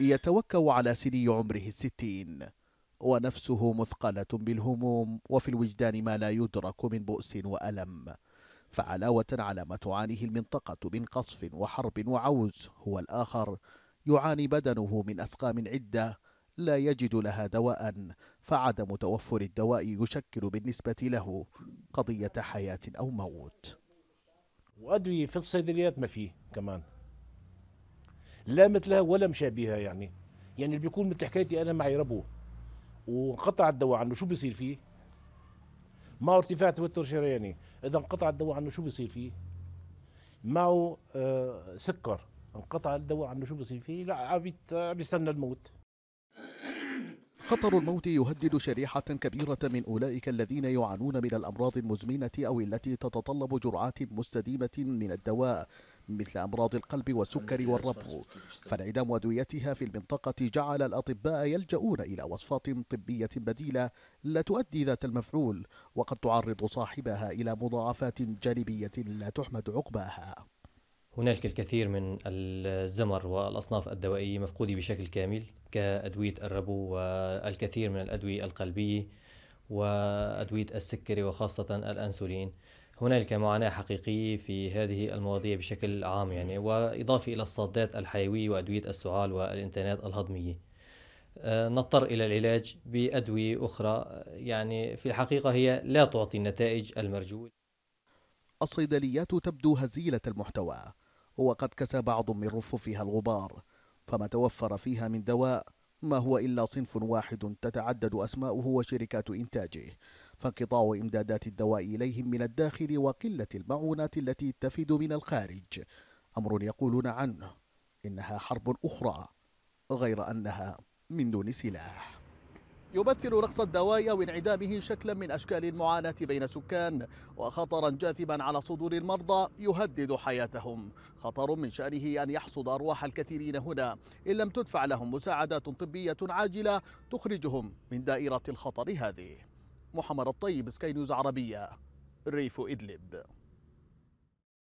يتوكأ على سني عمره الستين ونفسه مثقلة بالهموم وفي الوجدان ما لا يدرك من بؤس وألم فعلاوة على ما تعانيه المنطقة من قصف وحرب وعوز هو الآخر يعاني بدنه من أسقام عدة لا يجد لها دواء فعدم توفر الدواء يشكل بالنسبة له قضية حياة أو موت وأدوية في الصيدليات ما فيه كمان لا مثلها ولا مشابهها يعني يعني اللي بيكون مثل حكايتي انا معي ربو وانقطع الدواء عنه شو بيصير فيه؟ ما ارتفاع توتر شرياني يعني. اذا انقطع الدواء عنه شو بيصير فيه؟ معه آه سكر انقطع الدواء عنه شو بيصير فيه؟ لا عم بيستنى الموت خطر الموت يهدد شريحة كبيرة من أولئك الذين يعانون من الأمراض المزمنة أو التي تتطلب جرعات مستديمة من الدواء مثل أمراض القلب والسكري والربو فانعدام أدويتها في المنطقة جعل الأطباء يلجؤون إلى وصفات طبية بديلة لا تؤدي ذات المفعول وقد تعرض صاحبها إلى مضاعفات جانبية لا تحمد عقباها هنالك الكثير من الزمر والأصناف الدوائية مفقودة بشكل كامل كأدوية الربو والكثير من الأدوية القلبية وأدوية السكري وخاصة الأنسولين هنالك معاناة حقيقية في هذه المواضيع بشكل عام يعني وإضافة إلى الصادات الحيوية وأدوية السعال والإنتانات الهضمية آه، نضطر إلى العلاج بأدوية أخرى يعني في الحقيقة هي لا تعطي النتائج المرجوة الصيدليات تبدو هزيلة المحتوى وقد كسى بعض من رفوفها الغبار فما توفر فيها من دواء ما هو إلا صنف واحد تتعدد أسماؤه وشركات إنتاجه فانقطاع إمدادات الدواء إليهم من الداخل وقلة المعونات التي تفد من الخارج أمر يقولون عنه إنها حرب أخرى غير أنها من دون سلاح يمثل رقص الدواء وانعدامه شكلا من أشكال المعاناة بين سكان وخطرا جاثما على صدور المرضى يهدد حياتهم خطر من شأنه أن يحصد أرواح الكثيرين هنا إن لم تدفع لهم مساعدات طبية عاجلة تخرجهم من دائرة الخطر هذه محمد الطيب سكاي نيوز عربية ريف إدلب